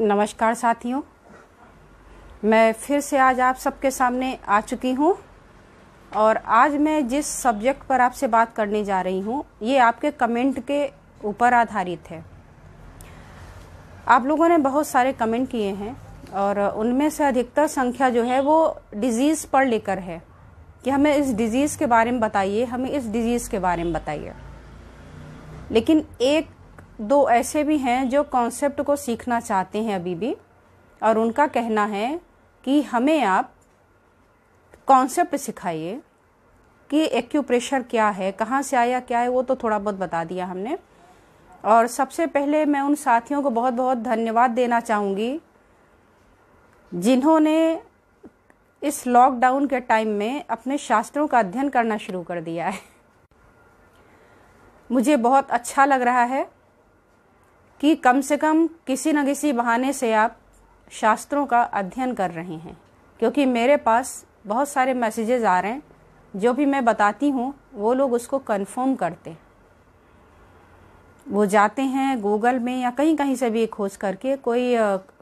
नमस्कार साथियों मैं फिर से आज आप सबके सामने आ चुकी हूँ और आज मैं जिस सब्जेक्ट पर आपसे बात करने जा रही हूँ ये आपके कमेंट के ऊपर आधारित है आप लोगों ने बहुत सारे कमेंट किए हैं और उनमें से अधिकतर संख्या जो है वो डिजीज़ पर लेकर है कि हमें इस डिज़ीज़ के बारे में बताइए हमें इस डिज़ीज़ के बारे में बताइए लेकिन एक दो ऐसे भी हैं जो कॉन्सेप्ट को सीखना चाहते हैं अभी भी और उनका कहना है कि हमें आप कॉन्सेप्ट सिखाइए कि एक्यूप्रेशर क्या है कहाँ से आया क्या है वो तो थोड़ा बहुत बता दिया हमने और सबसे पहले मैं उन साथियों को बहुत बहुत धन्यवाद देना चाहूँगी जिन्होंने इस लॉकडाउन के टाइम में अपने शास्त्रों का अध्ययन करना शुरू कर दिया है मुझे बहुत अच्छा लग रहा है कि कम से कम किसी न किसी बहाने से आप शास्त्रों का अध्ययन कर रहे हैं क्योंकि मेरे पास बहुत सारे मैसेजेस आ रहे हैं जो भी मैं बताती हूँ वो लोग उसको कंफर्म करते हैं वो जाते हैं गूगल में या कहीं कहीं से भी खोज करके कोई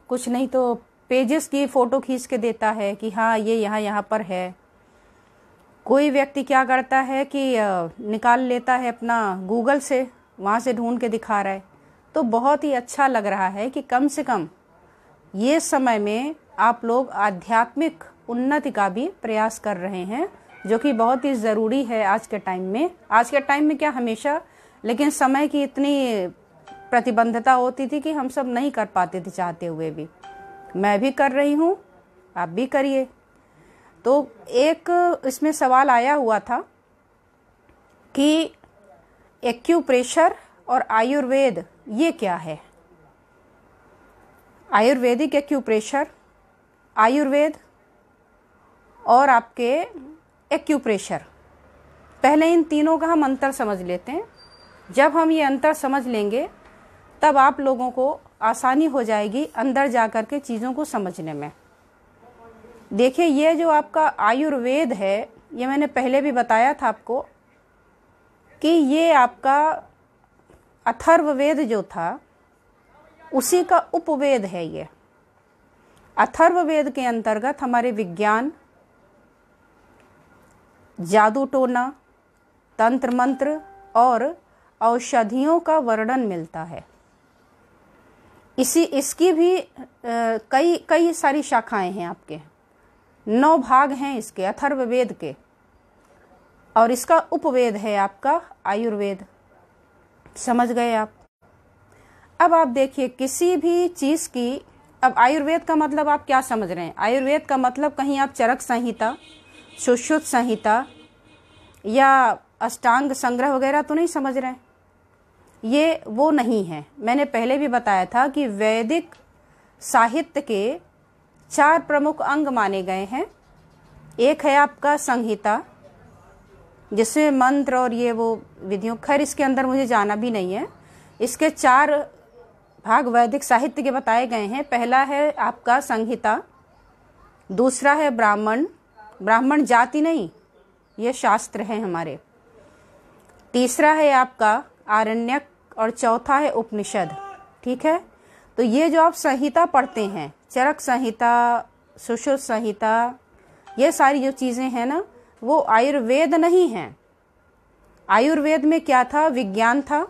कुछ नहीं तो पेजेस की फ़ोटो खींच के देता है कि हाँ ये यहाँ यहाँ पर है कोई व्यक्ति क्या करता है कि निकाल लेता है अपना गूगल से वहाँ से ढूंढ के दिखा रहा है तो बहुत ही अच्छा लग रहा है कि कम से कम ये समय में आप लोग आध्यात्मिक उन्नति का भी प्रयास कर रहे हैं जो कि बहुत ही ज़रूरी है आज के टाइम में आज के टाइम में क्या हमेशा लेकिन समय की इतनी प्रतिबंधता होती थी कि हम सब नहीं कर पाते थे चाहते हुए भी मैं भी कर रही हूँ आप भी करिए तो एक इसमें सवाल आया हुआ था कि एक्यूप्रेशर और आयुर्वेद ये क्या है आयुर्वेदिक एक्यूप्रेशर आयुर्वेद और आपके एक्यूप्रेशर पहले इन तीनों का हम अंतर समझ लेते हैं जब हम ये अंतर समझ लेंगे तब आप लोगों को आसानी हो जाएगी अंदर जा कर के चीज़ों को समझने में देखिए ये जो आपका आयुर्वेद है ये मैंने पहले भी बताया था आपको कि ये आपका अथर्ववेद जो था उसी का उपवेद है ये अथर्ववेद के अंतर्गत हमारे विज्ञान जादू टोना तंत्र मंत्र और औषधियों का वर्णन मिलता है इसी इसकी भी कई कई सारी शाखाएं हैं आपके नौ भाग हैं इसके अथर्ववेद के और इसका उपवेद है आपका आयुर्वेद समझ गए आप अब आप देखिए किसी भी चीज़ की अब आयुर्वेद का मतलब आप क्या समझ रहे हैं आयुर्वेद का मतलब कहीं आप चरक संहिता सुश्रुत संहिता या अष्टांग संग्रह वगैरह तो नहीं समझ रहे हैं ये वो नहीं है मैंने पहले भी बताया था कि वैदिक साहित्य के चार प्रमुख अंग माने गए हैं एक है आपका संहिता जिससे मंत्र और ये वो विधियों खैर इसके अंदर मुझे जाना भी नहीं है इसके चार भाग वैदिक साहित्य के बताए गए हैं पहला है आपका संहिता दूसरा है ब्राह्मण ब्राह्मण जाति नहीं ये शास्त्र है हमारे तीसरा है आपका आरण्यक और चौथा है उपनिषद ठीक है तो ये जो आप संहिता पढ़ते हैं चरक संहिता सुश्रुत संहिता ये सारी जो चीज़ें हैं ना वो आयुर्वेद नहीं है आयुर्वेद में क्या था विज्ञान था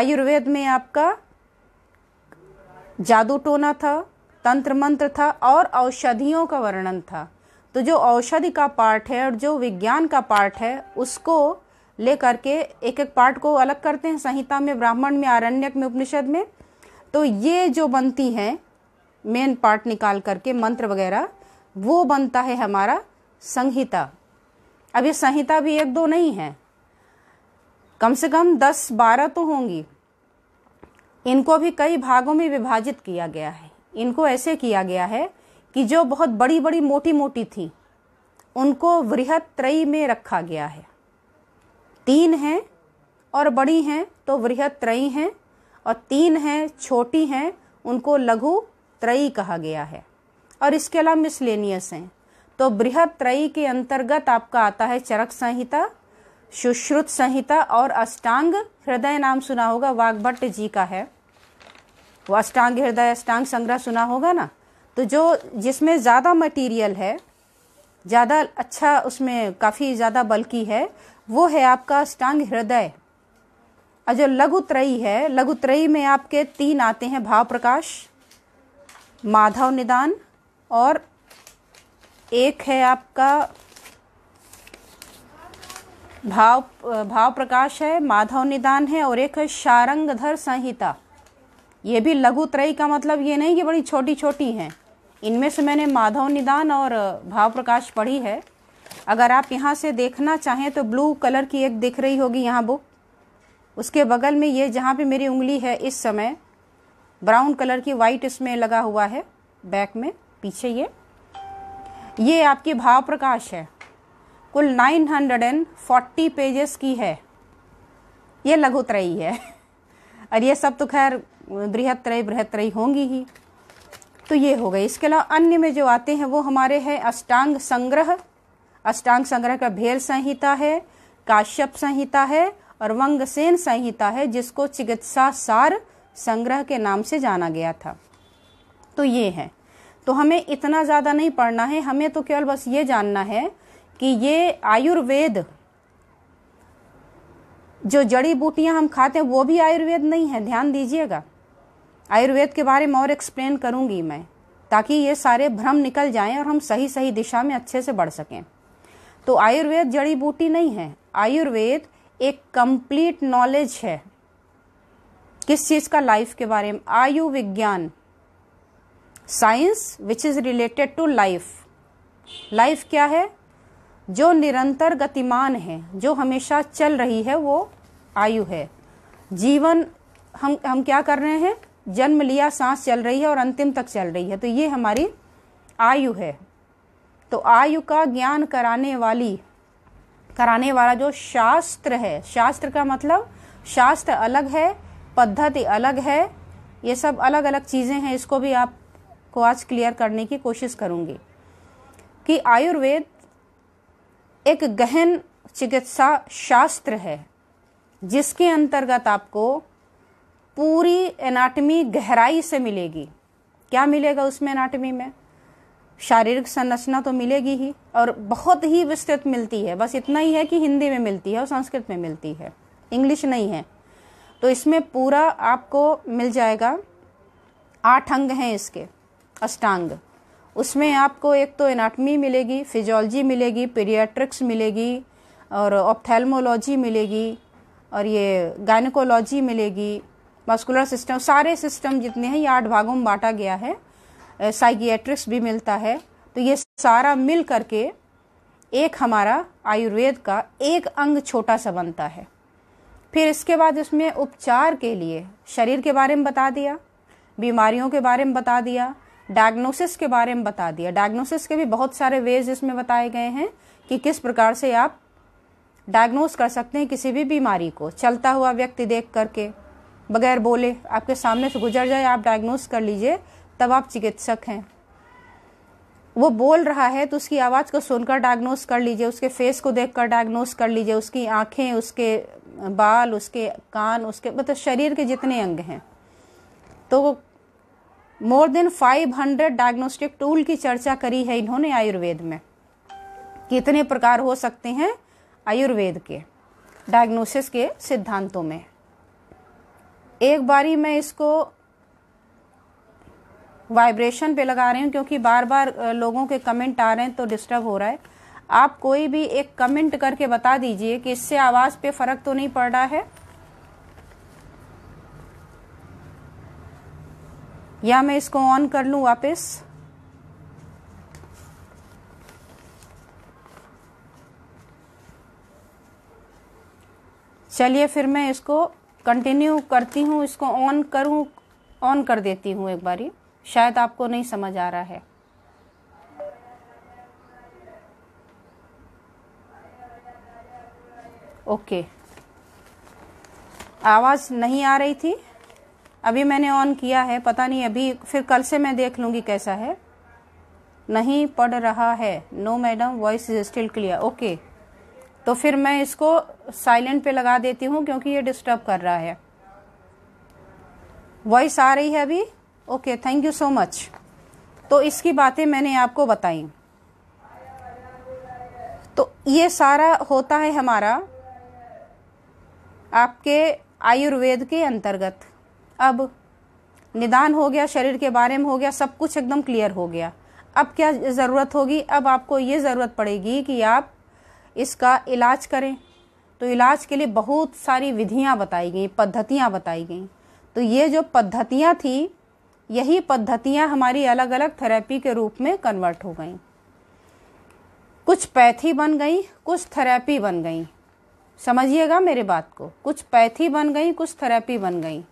आयुर्वेद में आपका जादू टोना था तंत्र मंत्र था और औषधियों का वर्णन था तो जो औषधि का पार्ट है और जो विज्ञान का पार्ट है उसको लेकर के एक एक पार्ट को अलग करते हैं संहिता में ब्राह्मण में आरण्यक में उपनिषद में तो ये जो बनती हैं मेन पार्ट निकाल करके मंत्र वगैरह वो बनता है हमारा संहिता अभी संहिता भी एक दो नहीं है कम से कम दस बारह तो होंगी इनको भी कई भागों में विभाजित किया गया है इनको ऐसे किया गया है कि जो बहुत बड़ी बड़ी मोटी मोटी थी उनको वृहत त्रयी में रखा गया है तीन हैं और बड़ी हैं तो वृहत त्रयी हैं और तीन हैं छोटी हैं उनको लघु त्रयी कहा गया है और इसके अलावा मिसलेनियस हैं तो बृहद त्रयी के अंतर्गत आपका आता है चरक संहिता सुश्रुत संहिता और अष्टांग हृदय नाम सुना होगा वाग्भट्ट जी का है वो अष्टांग हृदय अष्टांग संग्रह सुना होगा ना तो जो जिसमें ज़्यादा मटेरियल है ज़्यादा अच्छा उसमें काफ़ी ज़्यादा बल्कि है वो है आपका अष्टांग हृदय और जो लघुत्रयी है लघुत्रयी में आपके तीन आते हैं भाव प्रकाश माधव निदान और एक है आपका भाव भाव प्रकाश है माधव निदान है और एक है शारंगधर संहिता ये भी लघु त्रयी का मतलब ये नहीं कि बड़ी छोटी छोटी हैं इनमें से मैंने माधव निदान और भाव प्रकाश पढ़ी है अगर आप यहाँ से देखना चाहें तो ब्लू कलर की एक दिख रही होगी यहाँ बुक उसके बगल में ये जहाँ पे मेरी उंगली है इस समय ब्राउन कलर की वाइट इसमें लगा हुआ है बैक में पीछे ये ये आपकी भाव प्रकाश है कुल 940 पेजेस की है ये लघुत्रयी है और ये सब तो खैर बृहत त्रयी होंगी ही तो ये हो गई इसके अलावा अन्य में जो आते हैं वो हमारे हैं अष्टांग संग्रह अष्टांग संग्रह का भेल संहिता है काश्यप संहिता है और वंगसेन संहिता है जिसको चिकित्सा सार संग्रह के नाम से जाना गया था तो ये है तो हमें इतना ज़्यादा नहीं पढ़ना है हमें तो केवल बस ये जानना है कि ये आयुर्वेद जो जड़ी बूटियां हम खाते हैं वो भी आयुर्वेद नहीं है ध्यान दीजिएगा आयुर्वेद के बारे में और एक्सप्लेन करूंगी मैं ताकि ये सारे भ्रम निकल जाएं और हम सही सही दिशा में अच्छे से बढ़ सकें तो आयुर्वेद जड़ी बूटी नहीं है आयुर्वेद एक कंप्लीट नॉलेज है किस चीज़ का लाइफ के बारे में आयु विज्ञान science which is related to life life क्या है जो निरंतर गतिमान है जो हमेशा चल रही है वो आयु है जीवन हम हम क्या कर रहे हैं जन्म लिया सांस चल रही है और अंतिम तक चल रही है तो ये हमारी आयु है तो आयु का ज्ञान कराने वाली कराने वाला जो शास्त्र है शास्त्र का मतलब शास्त्र अलग है पद्धति अलग है ये सब अलग अलग चीज़ें हैं इसको भी आप को आज क्लियर करने की कोशिश करूंगी कि आयुर्वेद एक गहन चिकित्सा शास्त्र है जिसके अंतर्गत आपको पूरी एनाटमी गहराई से मिलेगी क्या मिलेगा उसमें एनाटमी में शारीरिक संरचना तो मिलेगी ही और बहुत ही विस्तृत मिलती है बस इतना ही है कि हिंदी में मिलती है और संस्कृत में मिलती है इंग्लिश नहीं है तो इसमें पूरा आपको मिल जाएगा आठ अंग हैं इसके अष्टांग उसमें आपको एक तो एनाटमी मिलेगी फिजोलॉजी मिलेगी पीडियाट्रिक्स मिलेगी और ऑप्थेलमोलॉजी मिलेगी और ये गायनकोलॉजी मिलेगी मस्कुलर सिस्टम सारे सिस्टम जितने हैं ये आठ भागों में बांटा गया है साइकियाट्रिक्स भी मिलता है तो ये सारा मिल करके एक हमारा आयुर्वेद का एक अंग छोटा सा बनता है फिर इसके बाद इसमें उपचार के लिए शरीर के बारे में बता दिया बीमारियों के बारे में बता दिया डायग्नोसिस के बारे में बता दिया डायग्नोसिस के भी बहुत सारे वेज इसमें बताए गए हैं कि किस प्रकार से आप डायग्नोस कर सकते हैं किसी भी बीमारी को चलता हुआ व्यक्ति देख करके बगैर बोले आपके सामने से गुजर जाए आप डायग्नोस कर लीजिए तब आप चिकित्सक हैं वो बोल रहा है तो उसकी आवाज़ को सुनकर डायग्नोस कर लीजिए उसके फेस को देखकर डायग्नोस कर लीजिए उसकी आँखें उसके बाल उसके कान उसके मतलब शरीर के जितने अंग हैं तो मोर देन 500 डायग्नोस्टिक टूल की चर्चा करी है इन्होंने आयुर्वेद में कितने प्रकार हो सकते हैं आयुर्वेद के डायग्नोसिस के सिद्धांतों में एक बारी मैं इसको वाइब्रेशन पे लगा रही हूँ क्योंकि बार बार लोगों के कमेंट आ रहे हैं तो डिस्टर्ब हो रहा है आप कोई भी एक कमेंट करके बता दीजिए कि इससे आवाज़ पे फ़र्क तो नहीं पड़ रहा है या मैं इसको ऑन कर लू वापस चलिए फिर मैं इसको कंटिन्यू करती हूँ इसको ऑन करूँ ऑन कर देती हूँ एक बारी शायद आपको नहीं समझ आ रहा है ओके आवाज़ नहीं आ रही थी अभी मैंने ऑन किया है पता नहीं अभी फिर कल से मैं देख लूँगी कैसा है नहीं पढ़ रहा है no madam voice is still clear okay तो फिर मैं इसको साइलेंट पे लगा देती हूँ क्योंकि ये डिस्टर्ब कर रहा है वॉइस आ रही है अभी okay thank you so much तो इसकी बातें मैंने आपको बताई तो ये सारा होता है हमारा आपके आयुर्वेद के अंतर्गत अब निदान हो गया शरीर के बारे में हो गया सब कुछ एकदम क्लियर हो गया अब क्या ज़रूरत होगी अब आपको ये ज़रूरत पड़ेगी कि आप इसका इलाज करें तो इलाज के लिए बहुत सारी विधियाँ बताई गई पद्धतियाँ बताई गई तो ये जो पद्धतियाँ थी यही पद्धतियाँ हमारी अलग अलग थेरेपी के रूप में कन्वर्ट हो गई कुछ पैथी बन गई कुछ थेरेपी बन गई समझिएगा मेरे बात को कुछ पैथी बन गई कुछ थेरेपी बन गई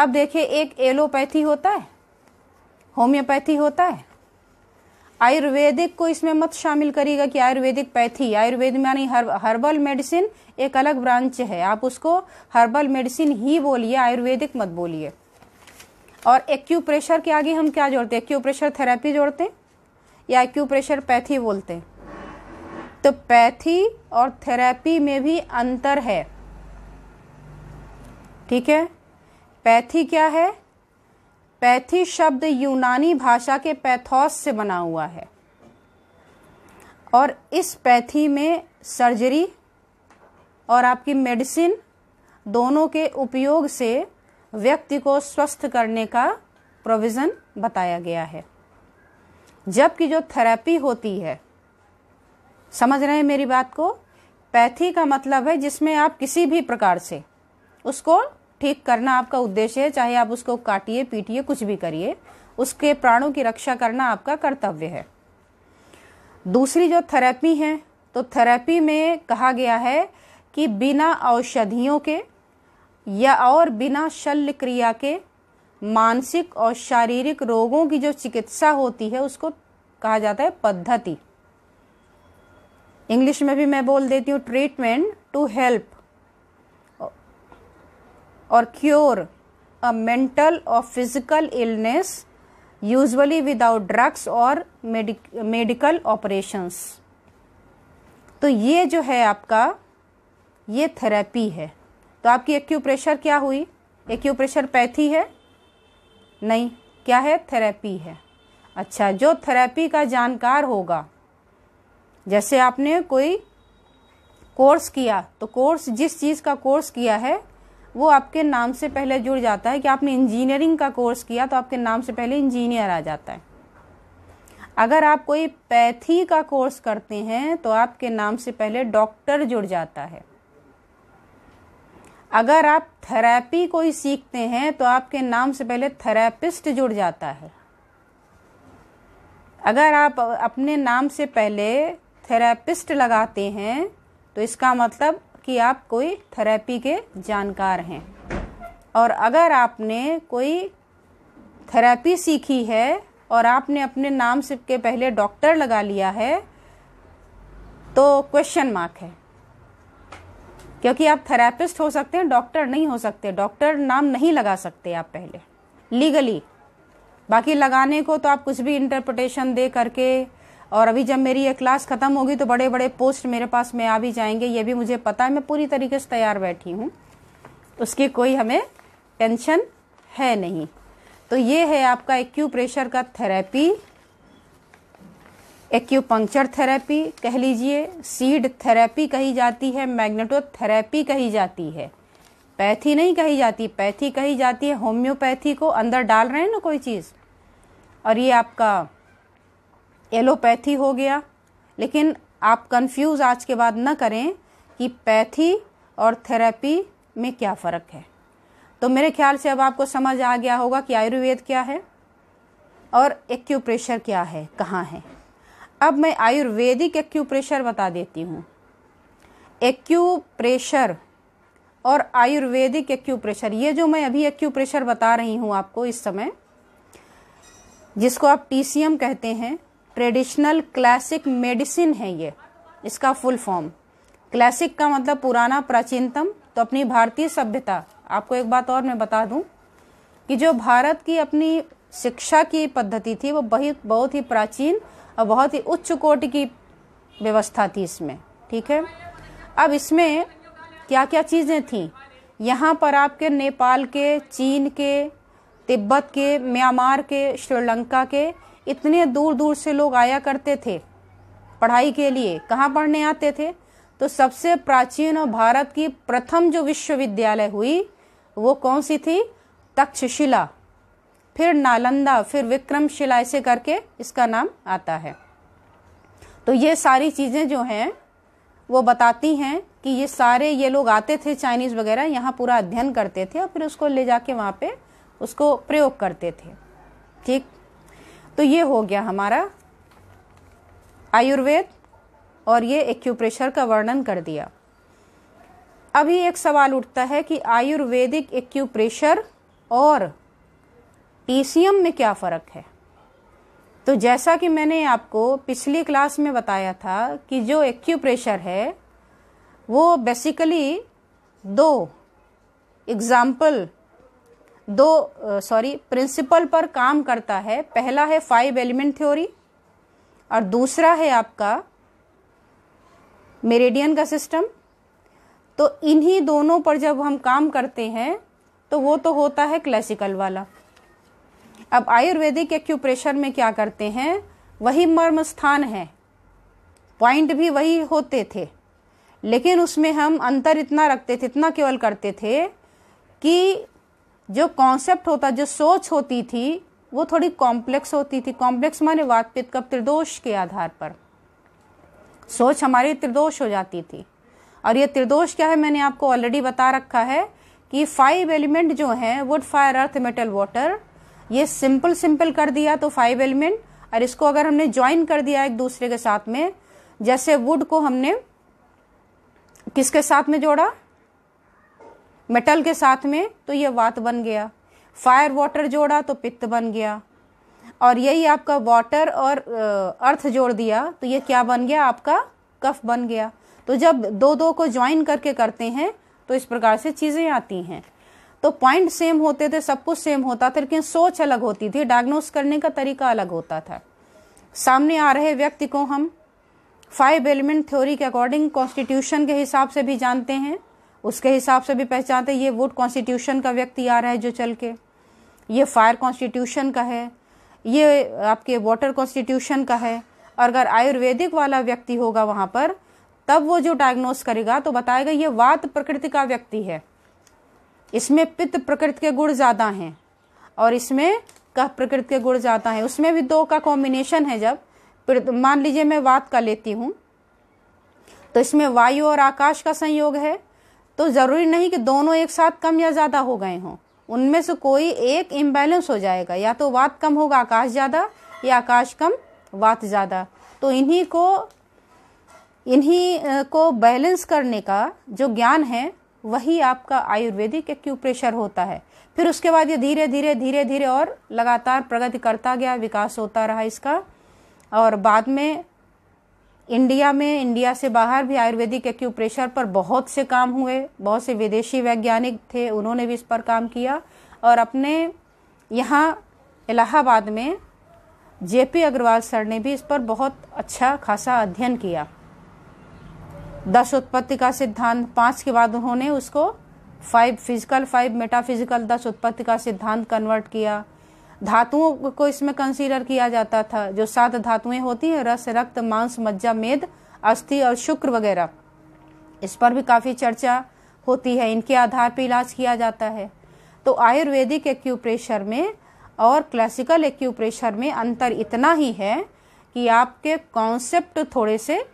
अब देखिए एक एलोपैथी होता है होम्योपैथी होता है आयुर्वेदिक को इसमें मत शामिल करिएगा कि आयुर्वेदिक पैथी आयुर्वेद यानी हर, हर्बल मेडिसिन एक अलग ब्रांच है आप उसको हर्बल मेडिसिन ही बोलिए आयुर्वेदिक मत बोलिए और एक्यूप्रेशर के आगे हम क्या जोड़ते हैं एक्यूप्रेशर थेरेपी जोड़ते हैं या एक्यूप्रेशर पैथी बोलते हैं तो पैथी और थेरेपी में भी अंतर है ठीक है पैथी क्या है पैथी शब्द यूनानी भाषा के पैथोस से बना हुआ है और इस पैथी में सर्जरी और आपकी मेडिसिन दोनों के उपयोग से व्यक्ति को स्वस्थ करने का प्रोविज़न बताया गया है जबकि जो थेरेपी होती है समझ रहे हैं मेरी बात को पैथी का मतलब है जिसमें आप किसी भी प्रकार से उसको ठीक करना आपका उद्देश्य है चाहे आप उसको काटिए पीटिए कुछ भी करिए उसके प्राणों की रक्षा करना आपका कर्तव्य है दूसरी जो थेरेपी है तो थेरेपी में कहा गया है कि बिना औषधियों के या और बिना शल्य क्रिया के मानसिक और शारीरिक रोगों की जो चिकित्सा होती है उसको कहा जाता है पद्धति इंग्लिश में भी मैं बोल देती हूँ ट्रीटमेंट टू हेल्प और क्योर अ मेंटल और physical illness usually without drugs और मेडिकल ऑपरेशंस तो ये जो है आपका ये थेरेपी है तो आपकी एक्यूप्रेशर क्या हुई एक्यूप्रेशर पैथी है नहीं क्या है थेरेपी है अच्छा जो थेरेपी का जानकार होगा जैसे आपने कोई कोर्स किया तो कोर्स जिस चीज़ का कोर्स किया है वो आपके नाम से पहले जुड़ जाता है कि आपने इंजीनियरिंग का कोर्स किया तो आपके नाम से पहले इंजीनियर आ जाता है अगर आप कोई पैथी e का कोर्स करते हैं तो आपके नाम से पहले डॉक्टर जुड़ जाता है अगर आप थेरेपी कोई सीखते हैं तो आपके नाम से पहले थेरेपिस्ट जुड़ जाता है अगर आप अपने नाम से पहले थेरेपिस्ट लगाते हैं तो इसका मतलब कि आप कोई थेरेपी के जानकार हैं और अगर आपने कोई थेरेपी सीखी है और आपने अपने नाम से के पहले डॉक्टर लगा लिया है तो क्वेश्चन मार्क है क्योंकि आप थेरेपिस्ट हो सकते हैं डॉक्टर नहीं हो सकते डॉक्टर नाम नहीं लगा सकते आप पहले लीगली बाकी लगाने को तो आप कुछ भी इंटरप्रटेशन दे करके और अभी जब मेरी ये क्लास ख़त्म होगी तो बड़े बड़े पोस्ट मेरे पास में आ भी जाएंगे ये भी मुझे पता है मैं पूरी तरीके से तैयार बैठी हूँ उसकी कोई हमें टेंशन है नहीं तो ये है आपका एक्यू प्रेशर का थेरेपी एक्यूपंक्चर थेरेपी कह लीजिए सीड थेरेपी कही जाती है मैग्नेटोथेरेपी कही जाती है पैथी नहीं कही जाती पैथी कही जाती है होम्योपैथी को अंदर डाल रहे हैं ना कोई चीज़ और ये आपका एलोपैथी हो गया लेकिन आप कंफ्यूज आज के बाद ना करें कि पैथी और थेरेपी में क्या फ़र्क है तो मेरे ख्याल से अब आपको समझ आ गया होगा कि आयुर्वेद क्या है और एक्यूप्रेशर क्या है कहाँ है अब मैं आयुर्वेदिक एक्यूप्रेशर बता देती हूँ एक्यूप्रेशर और आयुर्वेदिक एक्यूप्रेशर ये जो मैं अभी एक्यूप्रेशर बता रही हूँ आपको इस समय जिसको आप टीसीएम कहते हैं ट्रेडिशनल क्लासिक मेडिसिन है ये इसका फुल फॉर्म क्लासिक का मतलब पुराना प्राचीनतम तो अपनी भारतीय सभ्यता आपको एक बात और मैं बता दूं कि जो भारत की अपनी शिक्षा की पद्धति थी वो बहुत बहुत ही प्राचीन और बहुत ही उच्च कोटि की व्यवस्था थी इसमें ठीक है अब इसमें क्या क्या चीज़ें थी यहाँ पर आपके नेपाल के चीन के तिब्बत के म्यांमार के श्रीलंका के इतने दूर दूर से लोग आया करते थे पढ़ाई के लिए कहाँ पढ़ने आते थे तो सबसे प्राचीन और भारत की प्रथम जो विश्वविद्यालय हुई वो कौन सी थी तक्षशिला फिर नालंदा फिर विक्रमशिला ऐसे करके इसका नाम आता है तो ये सारी चीज़ें जो हैं वो बताती हैं कि ये सारे ये लोग आते थे चाइनीज़ वगैरह यहाँ पूरा अध्ययन करते थे और फिर उसको ले जाके वहाँ पे उसको प्रयोग करते थे ठीक तो ये हो गया हमारा आयुर्वेद और ये एक्यूप्रेशर का वर्णन कर दिया अभी एक सवाल उठता है कि आयुर्वेदिक एक्यूप्रेशर और टीसीएम में क्या फ़र्क है तो जैसा कि मैंने आपको पिछली क्लास में बताया था कि जो एक्यूप्रेशर है वो बेसिकली दो एग्ज़ाम्पल दो सॉरी प्रिंसिपल पर काम करता है पहला है फाइव एलिमेंट थ्योरी और दूसरा है आपका मेरेडियन का सिस्टम तो इन्हीं दोनों पर जब हम काम करते हैं तो वो तो होता है क्लासिकल वाला अब आयुर्वेदिक एक्यूप्रेशर में क्या करते हैं वही मर्म स्थान है पॉइंट भी वही होते थे लेकिन उसमें हम अंतर इतना रखते थे इतना केवल करते थे कि जो कॉन्सेप्ट होता जो सोच होती थी वो थोड़ी कॉम्प्लेक्स होती थी कॉम्प्लेक्स माने वात कब त्रिदोष के आधार पर सोच हमारी त्रिदोष हो जाती थी और ये त्रिदोष क्या है मैंने आपको ऑलरेडी बता रखा है कि फाइव एलिमेंट जो है wood fire earth metal water ये सिंपल सिंपल कर दिया तो फाइव एलिमेंट और इसको अगर हमने ज्वाइन कर दिया एक दूसरे के साथ में जैसे वुड को हमने किसके साथ में जोड़ा मेटल के साथ में तो ये वात बन गया फायर वाटर जोड़ा तो पित्त बन गया और यही आपका वाटर और अर्थ जोड़ दिया तो ये क्या बन गया आपका कफ बन गया तो जब दो दो को ज्वाइन करके करते हैं तो इस प्रकार से चीज़ें आती हैं तो पॉइंट सेम होते थे सब कुछ सेम होता था लेकिन सोच अलग होती थी डायग्नोस करने का तरीका अलग होता था सामने आ रहे व्यक्ति को हम फाइव एलिमेंट थ्योरी के अकॉर्डिंग कॉन्स्टिट्यूशन के हिसाब से भी जानते हैं उसके हिसाब से भी पहचानते ये वुड कॉन्स्टिट्यूशन का व्यक्ति आ रहा है जो चल के ये फायर कॉन्स्टिट्यूशन का है ये आपके वाटर कॉन्स्टिट्यूशन का है और अगर आयुर्वेदिक वाला व्यक्ति होगा वहाँ पर तब वो जो डायग्नोस करेगा तो बताएगा ये वात प्रकृति का व्यक्ति है इसमें पित्त प्रकृति के गुण ज़्यादा हैं और इसमें कह प्रकृति के गुण ज़्यादा हैं उसमें भी दो का कॉम्बिनेशन है जब मान लीजिए मैं वात का लेती हूँ तो इसमें वायु और आकाश का संयोग है तो ज़रूरी नहीं कि दोनों एक साथ कम या ज़्यादा हो गए हों उनमें से कोई एक इम्बैलेंस हो जाएगा या तो वात कम होगा आकाश ज़्यादा या आकाश कम वात ज़्यादा तो इन्हीं को इन्हीं को बैलेंस करने का जो ज्ञान है वही आपका आयुर्वेदिक एक्यूप्रेशर होता है फिर उसके बाद ये धीरे धीरे धीरे धीरे और लगातार प्रगति करता गया विकास होता रहा इसका और बाद में इंडिया में इंडिया से बाहर भी आयुर्वेदिक एक्यूप्रेशर पर बहुत से काम हुए बहुत से विदेशी वैज्ञानिक थे उन्होंने भी इस पर काम किया और अपने यहाँ इलाहाबाद में जेपी अग्रवाल सर ने भी इस पर बहुत अच्छा खासा अध्ययन किया दस उत्पत्ति का सिद्धांत पांच के बाद उन्होंने उसको फाइव फिजिकल फाइव मेटाफिजिकल दस उत्पत्ति का सिद्धांत कन्वर्ट किया धातुओं को इसमें कंसीडर किया जाता था जो सात धातुएं होती हैं रस रक्त मांस मज्जा मेद अस्थि और शुक्र वगैरह इस पर भी काफ़ी चर्चा होती है इनके आधार पर इलाज किया जाता है तो आयुर्वेदिक एक्यूप्रेशर में और क्लासिकल एक्यूप्रेशर में अंतर इतना ही है कि आपके कॉन्सेप्ट थोड़े से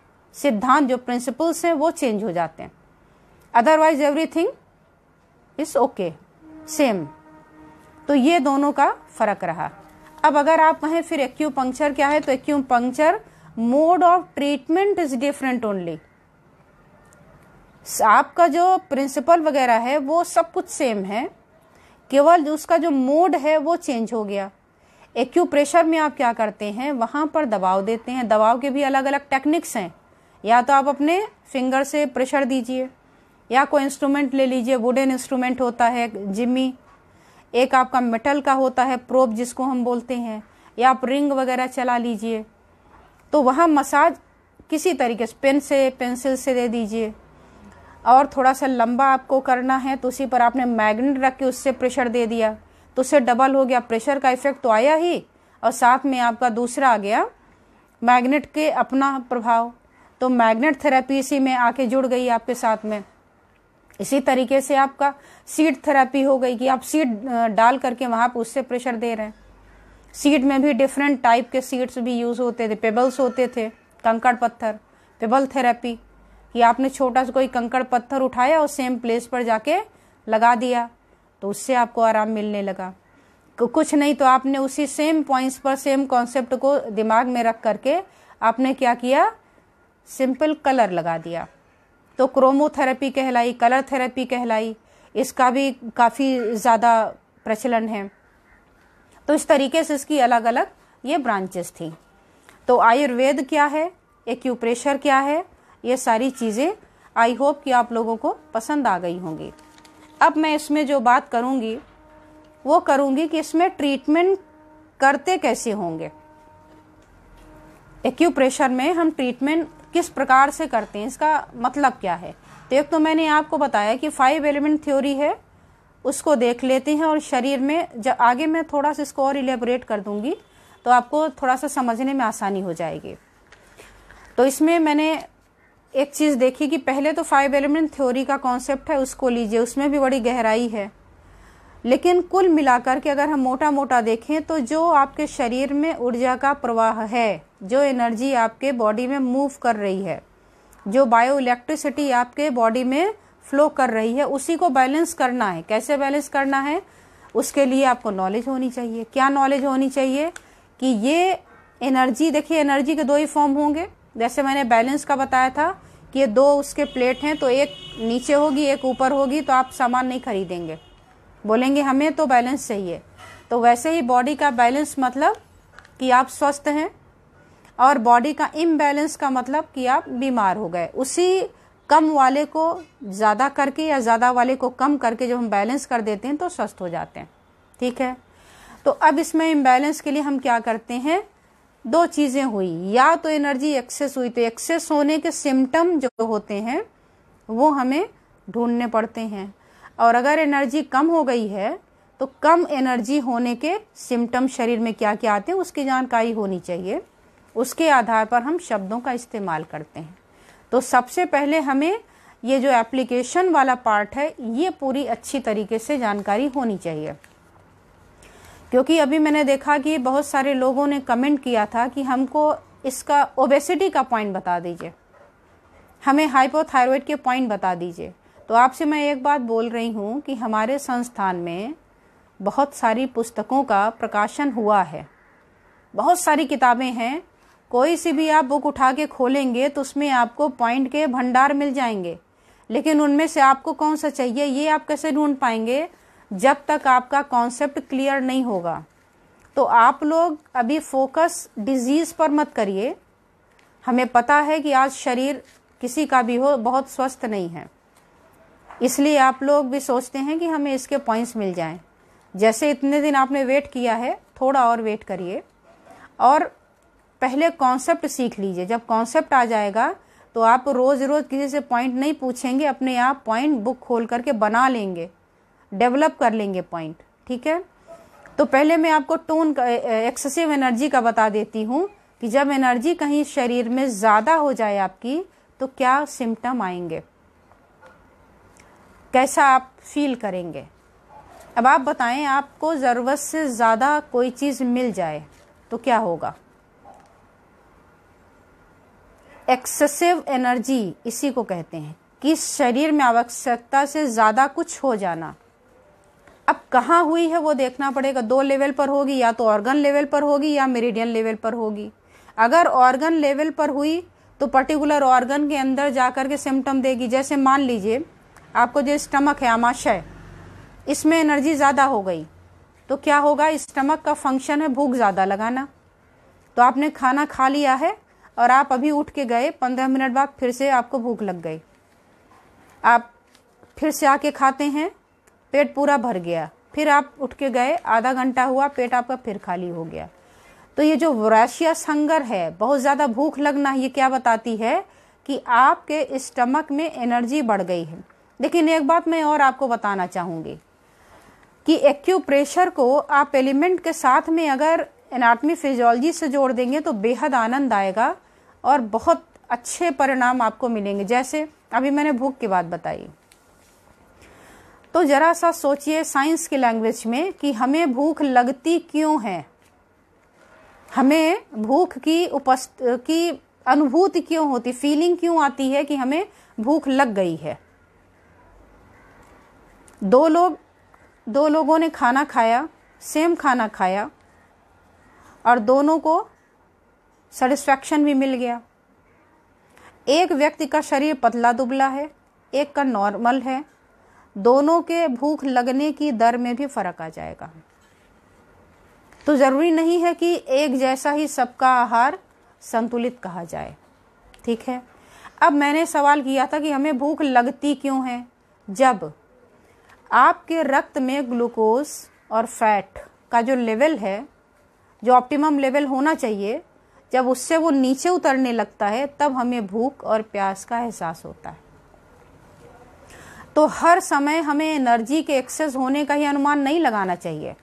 सिद्धांत जो प्रिंसिपल्स हैं वो चेंज हो जाते हैं otherwise everything is okay same तो ये दोनों का फर्क रहा अब अगर आप कहें फिर एक्यू पंक्चर क्या है तो acupuncture mode of treatment is different only आपका जो प्रिंसिपल वगैरह है वो सब कुछ सेम है केवल उसका जो मोड है वो चेंज हो गया एक्यूप्रेशर में आप क्या करते हैं वहां पर दबाव देते हैं दबाव के भी अलग अलग टेक्निक्स हैं या तो आप अपने फिंगर से प्रेशर दीजिए या कोई इंस्ट्रूमेंट ले लीजिए वुडन इंस्ट्रूमेंट होता है जिमी एक आपका मेटल का होता है प्रोब जिसको हम बोलते हैं या आप रिंग वगैरह चला लीजिए तो वहाँ मसाज किसी तरीके से पेन से पेंसिल से दे दीजिए और थोड़ा सा लंबा आपको करना है तो उसी पर आपने मैग्नेट रख के उससे प्रेशर दे दिया तो उससे डबल हो गया प्रेशर का इफेक्ट तो आया ही और साथ में आपका दूसरा आ गया मैग्नेट के अपना प्रभाव तो मैग्नेट थेरेपी इसी में आके जुड़ गई आपके साथ में इसी तरीके से आपका सीड थेरेपी हो गई कि आप सीड डाल करके वहां पर उससे प्रेशर दे रहे हैं सीड में भी डिफरेंट टाइप के सीड्स भी यूज़ होते थे पेबल्स होते थे कंकड़ पत्थर पेबल थेरेपी कि आपने छोटा सा कोई कंकड़ पत्थर उठाया और सेम प्लेस पर जाके लगा दिया तो उससे आपको आराम मिलने लगा कुछ नहीं तो आपने उसी सेम पॉइंट्स पर सेम कॉन्सेप्ट को दिमाग में रख करके आपने क्या किया सिंपल कलर लगा दिया तो क्रोमोथेरेपी कहलाई कलर थेरेपी कहलाई इसका भी काफ़ी ज़्यादा प्रचलन है तो इस तरीके से इसकी अलग अलग ये ब्रांचेस थी तो आयुर्वेद क्या है एक्यूप्रेशर क्या है ये सारी चीज़ें आई होप कि आप लोगों को पसंद आ गई होंगी अब मैं इसमें जो बात करूंगी वो करूंगी कि इसमें ट्रीटमेंट करते कैसे होंगे एक्यूप्रेशर में हम ट्रीटमेंट किस प्रकार से करते हैं इसका मतलब क्या है एक तो मैंने आपको बताया कि फाइव एलिमेंट थ्योरी है उसको देख लेते हैं और शरीर में जब आगे मैं थोड़ा सा इसको और इलेबोरेट कर दूंगी तो आपको थोड़ा सा समझने में आसानी हो जाएगी तो इसमें मैंने एक चीज़ देखी कि पहले तो फाइव एलिमेंट थ्योरी का कॉन्सेप्ट है उसको लीजिए उसमें भी बड़ी गहराई है लेकिन कुल मिलाकर के अगर हम मोटा मोटा देखें तो जो आपके शरीर में ऊर्जा का प्रवाह है जो एनर्जी आपके बॉडी में मूव कर रही है जो बायो इलेक्ट्रिसिटी आपके बॉडी में फ्लो कर रही है उसी को बैलेंस करना है कैसे बैलेंस करना है उसके लिए आपको नॉलेज होनी चाहिए क्या नॉलेज होनी चाहिए कि ये एनर्जी देखिए एनर्जी के दो ही फॉर्म होंगे जैसे मैंने बैलेंस का बताया था कि ये दो उसके प्लेट हैं तो एक नीचे होगी एक ऊपर होगी तो आप सामान नहीं खरीदेंगे बोलेंगे हमें तो बैलेंस चाहिए तो वैसे ही बॉडी का बैलेंस मतलब कि आप स्वस्थ हैं और बॉडी का इम्बैलेंस का मतलब कि आप बीमार हो गए उसी कम वाले को ज़्यादा करके या ज़्यादा वाले को कम करके जब हम बैलेंस कर देते हैं तो स्वस्थ हो जाते हैं ठीक है तो अब इसमें इम्बैलेंस के लिए हम क्या करते हैं दो चीज़ें हुई या तो एनर्जी एक्सेस हुई तो एक्सेस होने के सिम्टम जो होते हैं वो हमें ढूंढने पड़ते हैं और अगर एनर्जी कम हो गई है तो कम एनर्जी होने के सिम्टम शरीर में क्या क्या आते हैं उसकी जानकारी होनी चाहिए उसके आधार पर हम शब्दों का इस्तेमाल करते हैं तो सबसे पहले हमें ये जो एप्लीकेशन वाला पार्ट है ये पूरी अच्छी तरीके से जानकारी होनी चाहिए क्योंकि अभी मैंने देखा कि बहुत सारे लोगों ने कमेंट किया था कि हमको इसका ओबेसिटी का पॉइंट बता दीजिए हमें हाइपोथायरॉयड के पॉइंट बता दीजिए तो आपसे मैं एक बात बोल रही हूँ कि हमारे संस्थान में बहुत सारी पुस्तकों का प्रकाशन हुआ है बहुत सारी किताबें हैं कोई सी भी आप बुक उठा के खोलेंगे तो उसमें आपको पॉइंट के भंडार मिल जाएंगे लेकिन उनमें से आपको कौन सा चाहिए ये आप कैसे ढूंढ पाएंगे जब तक आपका कॉन्सेप्ट क्लियर नहीं होगा तो आप लोग अभी फोकस डिजीज पर मत करिए हमें पता है कि आज शरीर किसी का भी हो बहुत स्वस्थ नहीं है इसलिए आप लोग भी सोचते हैं कि हमें इसके पॉइंट्स मिल जाएं जैसे इतने दिन आपने वेट किया है थोड़ा और वेट करिए और पहले कॉन्सेप्ट सीख लीजिए जब कॉन्सेप्ट आ जाएगा तो आप रोज़ रोज़ किसी से पॉइंट नहीं पूछेंगे अपने आप पॉइंट बुक खोल करके बना लेंगे डेवलप कर लेंगे पॉइंट ठीक है तो पहले मैं आपको टोन एक्सेसिव एनर्जी का बता देती हूँ कि जब एनर्जी कहीं शरीर में ज़्यादा हो जाए आपकी तो क्या सिम्टम आएंगे कैसा आप फील करेंगे अब आप बताएं आपको ज़रूरत से ज़्यादा कोई चीज़ मिल जाए तो क्या होगा एक्सेसिव एनर्जी इसी को कहते हैं कि शरीर में आवश्यकता से ज़्यादा कुछ हो जाना अब कहाँ हुई है वो देखना पड़ेगा दो लेवल पर होगी या तो ऑर्गन लेवल पर होगी या मेरिडियन लेवल पर होगी अगर ऑर्गन लेवल पर हुई तो पर्टिकुलर ऑर्गन के अंदर जा कर के सिम्टम देगी जैसे मान लीजिए आपको जो स्टमक है आमाशय इसमें एनर्जी ज़्यादा हो गई तो क्या होगा स्टमक का फंक्शन है भूख ज़्यादा लगाना तो आपने खाना खा लिया है और आप अभी उठ के गए पंद्रह मिनट बाद फिर से आपको भूख लग गई आप फिर से आके खाते हैं पेट पूरा भर गया फिर आप उठ के गए आधा घंटा हुआ पेट आपका फिर खाली हो गया तो ये जो वैशिया संगर है बहुत ज़्यादा भूख लगना ये क्या बताती है कि आपके स्टमक में एनर्जी बढ़ गई है लेकिन एक बात मैं और आपको बताना चाहूँगी कि एक्यूप्रेशर को आप एलिमेंट के साथ में अगर एनाटमी फिजियोलॉजी से जोड़ देंगे तो बेहद आनंद आएगा और बहुत अच्छे परिणाम आपको मिलेंगे जैसे अभी मैंने भूख की बात बताई तो जरा सा सोचिए साइंस की लैंग्वेज में कि हमें भूख लगती क्यों है हमें भूख की उपस्थ की अनुभूति क्यों होती फीलिंग क्यों आती है कि हमें भूख लग गई है दो लोग दो लोगों ने खाना खाया सेम खाना खाया और दोनों को सेटिस्फैक्शन भी मिल गया एक व्यक्ति का शरीर पतला दुबला है एक का नॉर्मल है दोनों के भूख लगने की दर में भी फर्क आ जाएगा तो ज़रूरी नहीं है कि एक जैसा ही सबका आहार संतुलित कहा जाए ठीक है अब मैंने सवाल किया था कि हमें भूख लगती क्यों है जब आपके रक्त में ग्लूकोज और फैट का जो लेवल है जो ऑप्टिमम लेवल होना चाहिए जब उससे वो नीचे उतरने लगता है तब हमें भूख और प्यास का एहसास होता है तो हर समय हमें एनर्जी के एक्सेस होने का ही अनुमान नहीं लगाना चाहिए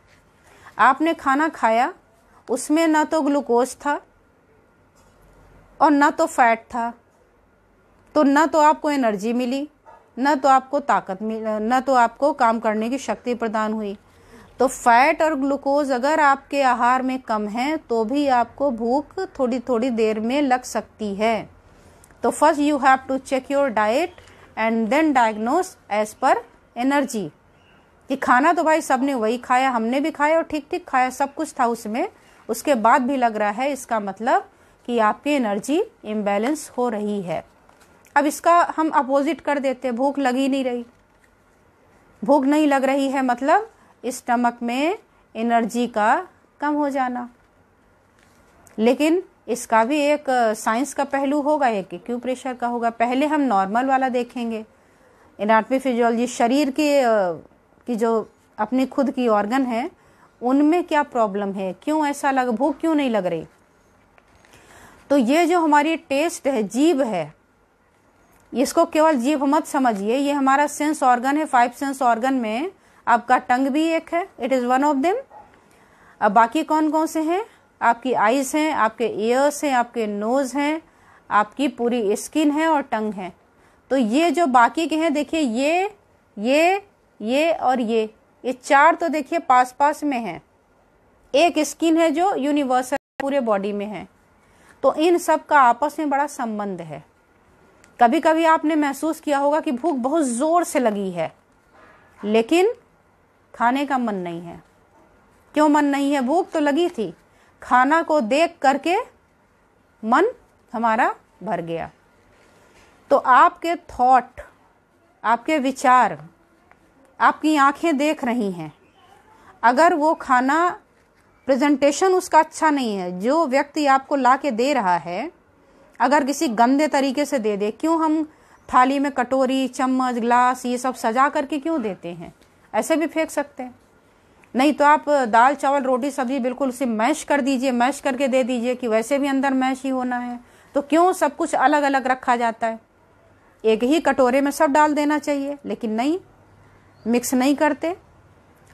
आपने खाना खाया उसमें ना तो ग्लूकोज था और ना तो फैट था तो ना तो आपको एनर्जी मिली ना तो आपको ताकत मिल ना तो आपको काम करने की शक्ति प्रदान हुई तो फैट और ग्लूकोज अगर आपके आहार में कम है तो भी आपको भूख थोड़ी थोड़ी देर में लग सकती है तो first you have to check your diet and then diagnose as per energy कि खाना तो भाई सबने वही खाया हमने भी खाया और ठीक ठीक खाया सब कुछ था उसमें उसके बाद भी लग रहा है इसका मतलब कि आपकी एनर्जी इम्बेलेंस हो रही है अब इसका हम अपोजिट कर देते भूख लगी नहीं रही भूख नहीं लग रही है मतलब स्टमक में एनर्जी का कम हो जाना लेकिन इसका भी एक साइंस का पहलू होगा एक क्यू प्रेशर का होगा पहले हम नॉर्मल वाला देखेंगे एनाटमी फिजियोलॉजी शरीर की की जो अपनी खुद की ऑर्गन है उनमें क्या प्रॉब्लम है क्यों ऐसा लग भूख क्यों नहीं लग रही तो ये जो हमारी टेस्ट है जीभ है इसको केवल जीव मत समझिए ये हमारा सेंस ऑर्गन है फाइव सेंस ऑर्गन में आपका टंग भी एक है it is one of them अब बाकी कौन कौन से हैं आपकी आईज हैं आपके ईयर्स हैं आपके नोज़ हैं आपकी पूरी स्किन है और टंग है तो ये जो बाकी के हैं देखिए ये ये ये और ये ये चार तो देखिए पास पास में हैं एक स्किन है जो यूनिवर्सल पूरे बॉडी में है तो इन सब का आपस में बड़ा संबंध है कभी कभी आपने महसूस किया होगा कि भूख बहुत ज़ोर से लगी है लेकिन खाने का मन नहीं है क्यों मन नहीं है भूख तो लगी थी खाना को देख करके मन हमारा भर गया तो आपके थॉट आपके विचार आपकी आंखें देख रही हैं अगर वो खाना प्रेजेंटेशन उसका अच्छा नहीं है जो व्यक्ति आपको ला के दे रहा है अगर किसी गंदे तरीके से दे दे क्यों हम थाली में कटोरी चम्मच ग्लास ये सब सजा करके क्यों देते हैं ऐसे भी फेंक सकते हैं नहीं तो आप दाल चावल रोटी सब्जी बिल्कुल उसे मैश कर दीजिए मैश करके दे दीजिए कि वैसे भी अंदर मैश ही होना है तो क्यों सब कुछ अलग अलग रखा जाता है एक ही कटोरे में सब डाल देना चाहिए लेकिन नहीं मिक्स नहीं करते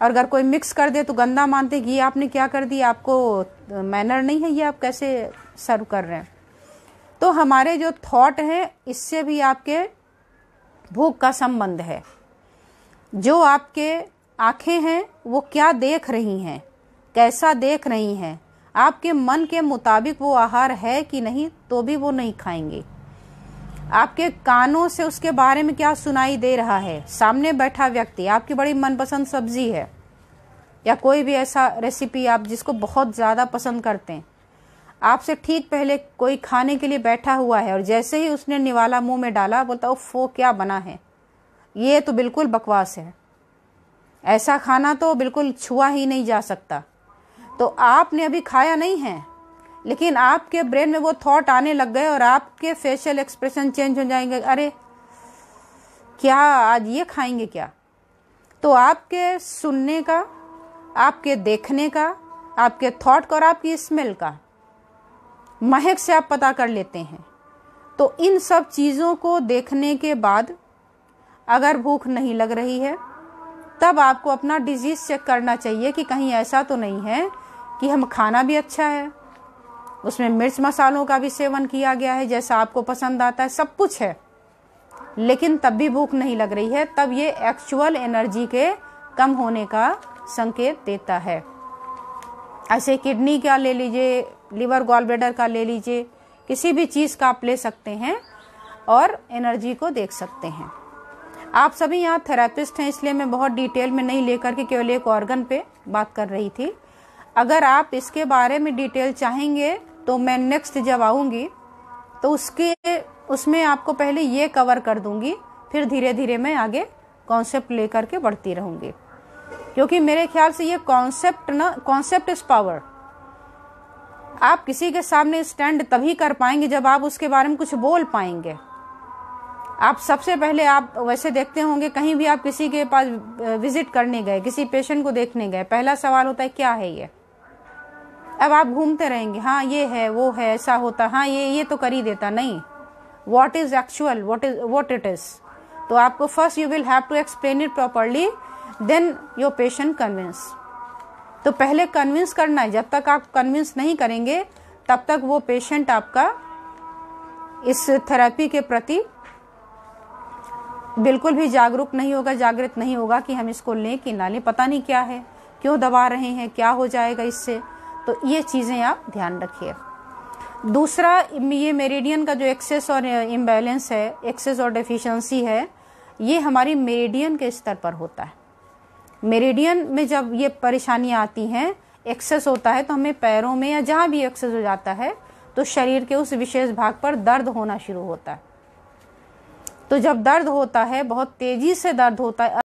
और अगर कोई मिक्स कर दे तो गंदा मानते कि ये आपने क्या कर दिया आपको मैनर नहीं है ये आप कैसे सर्व कर रहे हैं तो हमारे जो थॉट हैं इससे भी आपके भूख का संबंध है जो आपके आंखें हैं वो क्या देख रही हैं कैसा देख रही हैं आपके मन के मुताबिक वो आहार है कि नहीं तो भी वो नहीं खाएंगे आपके कानों से उसके बारे में क्या सुनाई दे रहा है सामने बैठा व्यक्ति आपकी बड़ी मनपसंद सब्जी है या कोई भी ऐसा रेसिपी आप जिसको बहुत ज़्यादा पसंद करते हैं आपसे ठीक पहले कोई खाने के लिए बैठा हुआ है और जैसे ही उसने निवाला मुंह में डाला बोलता वो वो क्या बना है ये तो बिल्कुल बकवास है ऐसा खाना तो बिल्कुल छुआ ही नहीं जा सकता तो आपने अभी खाया नहीं है लेकिन आपके ब्रेन में वो थॉट आने लग गए और आपके फेशियल एक्सप्रेशन चेंज हो जाएंगे अरे क्या आज ये खाएंगे क्या तो आपके सुनने का आपके देखने का आपके थॉट का और आपकी स्मेल का महक से आप पता कर लेते हैं तो इन सब चीज़ों को देखने के बाद अगर भूख नहीं लग रही है तब आपको अपना डिजीज चेक करना चाहिए कि कहीं ऐसा तो नहीं है कि हम खाना भी अच्छा है उसमें मिर्च मसालों का भी सेवन किया गया है जैसा आपको पसंद आता है सब कुछ है लेकिन तब भी भूख नहीं लग रही है तब ये एक्चुअल एनर्जी के कम होने का संकेत देता है ऐसे किडनी का ले लीजिए लिवर गॉल ब्लेडर का ले लीजिए किसी भी चीज़ का आप ले सकते हैं और एनर्जी को देख सकते हैं आप सभी यहाँ थेरेपिस्ट हैं इसलिए मैं बहुत डिटेल में नहीं लेकर के केवल एक ऑर्गन पे बात कर रही थी अगर आप इसके बारे में डिटेल चाहेंगे तो मैं नेक्स्ट जब आऊँगी तो उसके उसमें आपको पहले ये कवर कर दूँगी फिर धीरे धीरे मैं आगे कॉन्सेप्ट लेकर के बढ़ती रहूँगी क्योंकि मेरे ख्याल से ये कॉन्सेप्ट ना कॉन्सेप्ट इज पावर आप किसी के सामने स्टैंड तभी कर पाएंगे जब आप उसके बारे में कुछ बोल पाएंगे आप सबसे पहले आप वैसे देखते होंगे कहीं भी आप किसी के पास विजिट करने गए किसी पेशेंट को देखने गए पहला सवाल होता है क्या है ये अब आप घूमते रहेंगे हाँ ये है वो है ऐसा होता हाँ ये ये तो कर ही देता नहीं what is actual what is what it is तो आपको first you will have to explain it properly then your patient convince तो पहले कन्विंस करना है जब तक आप कन्विंस नहीं करेंगे तब तक वो पेशेंट आपका इस थेरेपी के प्रति बिल्कुल भी जागरूक नहीं होगा जागृत नहीं होगा कि हम इसको लें कि ना लें पता नहीं क्या है क्यों दबा रहे हैं क्या हो जाएगा इससे तो ये चीज़ें आप ध्यान रखिए दूसरा ये मेरिडियन का जो एक्सेस और इम्बैलेंस है एक्सेस और डेफिशिएंसी है ये हमारी मेरिडियन के स्तर पर होता है मेरिडियन में जब ये परेशानियाँ आती हैं एक्सेस होता है तो हमें पैरों में या जहाँ भी एक्सेस हो जाता है तो शरीर के उस विशेष भाग पर दर्द होना शुरू होता है तो जब दर्द होता है बहुत तेज़ी से दर्द होता है